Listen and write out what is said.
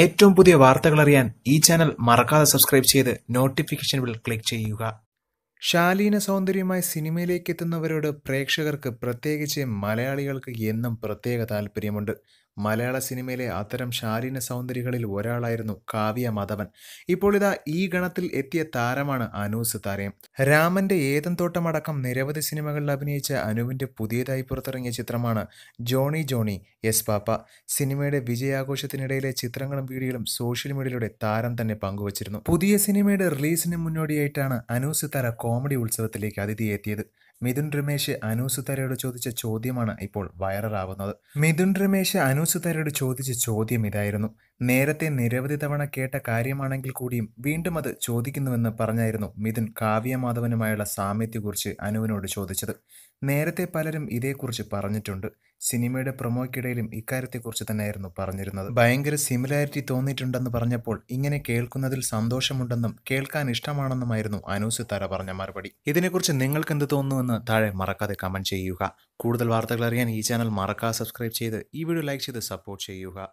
ഏറ്റവും പുതിയ വാർത്തകൾ അറിയാൻ ഈ ചാനൽ മറക്കാതെ സബ്സ്ക്രൈബ് ചെയ്ത് നോട്ടിഫിക്കേഷൻ ബിൽ ക്ലിക്ക് ചെയ്യുക ശാലീന സൗന്ദര്യമായി സിനിമയിലേക്ക് എത്തുന്നവരോട് പ്രേക്ഷകർക്ക് പ്രത്യേകിച്ച് മലയാളികൾക്ക് എന്നും പ്രത്യേക താല്പര്യമുണ്ട് മലയാള സിനിമയിലെ അത്തരം ശാലീന സൗന്ദര്യങ്ങളിൽ ഒരാളായിരുന്നു കാവ്യ മാധവൻ ഇപ്പോൾ ഇതാ ഈ ഗണത്തിൽ എത്തിയ താരമാണ് അനൂസ് താരയും രാമന്റെ ഏതൻ തോട്ടമടക്കം നിരവധി സിനിമകളിൽ അഭിനയിച്ച അനുവിന്റെ പുതിയതായി പുറത്തിറങ്ങിയ ചിത്രമാണ് ജോണി ജോണി എസ് പാപ്പ സിനിമയുടെ വിജയാഘോഷത്തിനിടയിലെ ചിത്രങ്ങളും വീഡിയോകളും സോഷ്യൽ മീഡിയയിലൂടെ താരം തന്നെ പങ്കുവച്ചിരുന്നു പുതിയ സിനിമയുടെ റിലീസിന് മുന്നോടിയായിട്ടാണ് അനൂസ് താര കോമഡി ഉത്സവത്തിലേക്ക് അതിഥിയെത്തിയത് മിഥുൻ രമേശ് അനൂസുതാരയോട് ചോദിച്ച ചോദ്യമാണ് ഇപ്പോൾ വൈറലാവുന്നത് മിഥുൻ രമേശ് അനൂസുതാരയോട് ചോദിച്ച ചോദ്യം ഇതായിരുന്നു നേരത്തെ നിരവധി തവണ കേട്ട കാര്യമാണെങ്കിൽ കൂടിയും വീണ്ടും അത് ചോദിക്കുന്നുവെന്ന് പറഞ്ഞായിരുന്നു മിഥുൻ കാവ്യമാധവനുമായുള്ള സാമ്യത്തെക്കുറിച്ച് അനുവിനോട് ചോദിച്ചത് നേരത്തെ പലരും ഇതേക്കുറിച്ച് പറഞ്ഞിട്ടുണ്ട് സിനിമയുടെ പ്രൊമോയ്ക്കിടയിലും ഇക്കാര്യത്തെക്കുറിച്ച് തന്നെയായിരുന്നു പറഞ്ഞിരുന്നത് ഭയങ്കര സിമിലാരിറ്റി തോന്നിയിട്ടുണ്ടെന്ന് പറഞ്ഞപ്പോൾ ഇങ്ങനെ കേൾക്കുന്നതിൽ സന്തോഷമുണ്ടെന്നും കേൾക്കാൻ ഇഷ്ടമാണെന്നുമായിരുന്നു അനൂസ് താര പറഞ്ഞ മറുപടി ഇതിനെക്കുറിച്ച് നിങ്ങൾക്ക് എന്ത് തോന്നുമെന്ന് താഴെ മറക്കാതെ കമൻറ്റ് ചെയ്യുക കൂടുതൽ വാർത്തകൾ അറിയാൻ ഈ ചാനൽ മറക്കാതെ സബ്സ്ക്രൈബ് ചെയ്ത് ഈ വീഡിയോ ലൈക്ക് ചെയ്ത് സപ്പോർട്ട് ചെയ്യുക